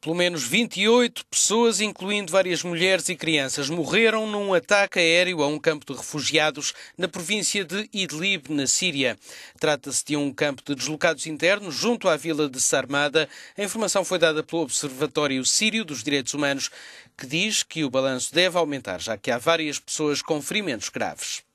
Pelo menos 28 pessoas, incluindo várias mulheres e crianças, morreram num ataque aéreo a um campo de refugiados na província de Idlib, na Síria. Trata-se de um campo de deslocados internos junto à vila de Sarmada. A informação foi dada pelo Observatório Sírio dos Direitos Humanos, que diz que o balanço deve aumentar, já que há várias pessoas com ferimentos graves.